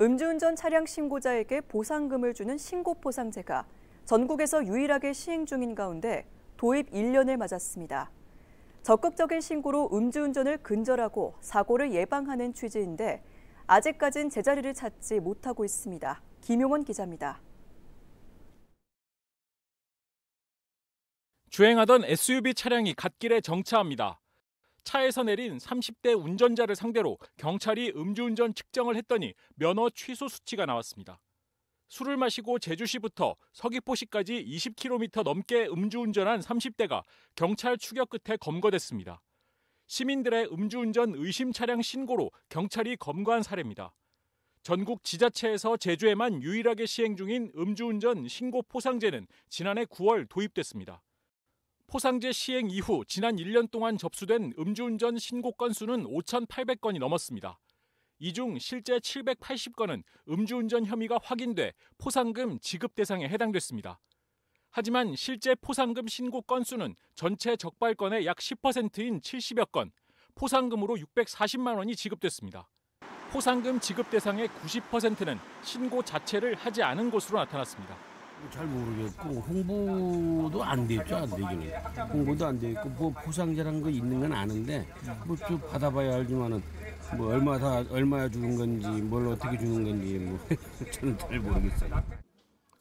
음주운전 차량 신고자에게 보상금을 주는 신고포상제가 전국에서 유일하게 시행 중인 가운데 도입 1년을 맞았습니다. 적극적인 신고로 음주운전을 근절하고 사고를 예방하는 취지인데 아직까진 제자리를 찾지 못하고 있습니다. 김용원 기자입니다. 주행하던 SUV 차량이 갓길에 정차합니다. 차에서 내린 30대 운전자를 상대로 경찰이 음주운전 측정을 했더니 면허 취소 수치가 나왔습니다. 술을 마시고 제주시부터 서귀포시까지 20km 넘게 음주운전한 30대가 경찰 추격 끝에 검거됐습니다. 시민들의 음주운전 의심 차량 신고로 경찰이 검거한 사례입니다. 전국 지자체에서 제주에만 유일하게 시행 중인 음주운전 신고 포상제는 지난해 9월 도입됐습니다. 포상제 시행 이후 지난 1년 동안 접수된 음주운전 신고 건수는 5,800건이 넘었습니다. 이 중 실제 780건은 음주운전 혐의가 확인돼 포상금 지급 대상에 해당됐습니다. 하지만 실제 포상금 신고 건수는 전체 적발 건의 약 10%인 70여 건, 포상금으로 640만 원이 지급됐습니다. 포상금 지급 대상의 90%는 신고 자체를 하지 않은 것으로 나타났습니다. 잘 모르겠고 홍보도 안되죠안되기 홍보도 안돼고뭐포상제라거 있는 건 아는데 뭐좀 받아봐야 알지만은 뭐 얼마 다 얼마야 주는 건지 뭘 어떻게 주는 건지 뭐 저는 잘 모르겠어요.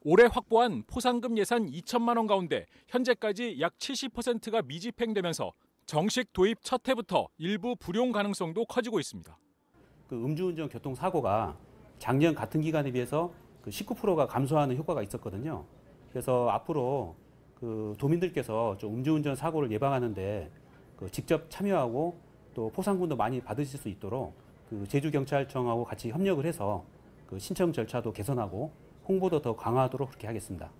올해 확보한 포상금 예산 2천만 원 가운데 현재까지 약 70%가 미집행되면서 정식 도입 첫 해부터 일부 불용 가능성도 커지고 있습니다. 그 음주운전 교통사고가 작년 같은 기간에 비해서 그 19%가 감소하는 효과가 있었거든요. 그래서 앞으로 그 도민들께서 좀 음주운전 사고를 예방하는데 그 직접 참여하고 또 포상금도 많이 받으실 수 있도록 그 제주경찰청하고 같이 협력을 해서 그 신청 절차도 개선하고 홍보도 더 강화하도록 그렇게 하겠습니다.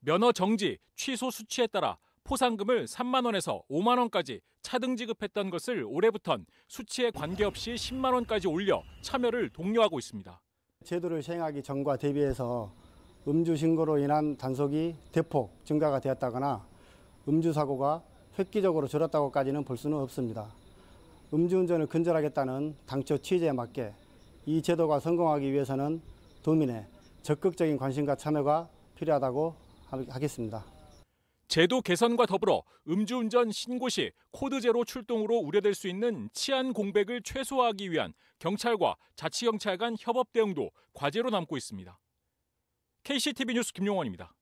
면허 정지, 취소 수치에 따라 포상금을 3만 원에서 5만 원까지 차등 지급했던 것을 올해부턴 수치에 관계없이 10만 원까지 올려 참여를 독려하고 있습니다. 제도를 시행하기 전과 대비해서 음주 신고로 인한 단속이 대폭 증가가 되었다거나 음주 사고가 획기적으로 줄었다고까지는 볼 수는 없습니다. 음주운전을 근절하겠다는 당초 취지에 맞게 이 제도가 성공하기 위해서는 도민의 적극적인 관심과 참여가 필요하다고 하겠습니다. 제도 개선과 더불어 음주운전 신고 시 코드 제로 출동으로 우려될 수 있는 치안 공백을 최소화하기 위한 경찰과 자치경찰 간 협업 대응도 과제로 남고 있습니다. KCTV 뉴스 김용원입니다.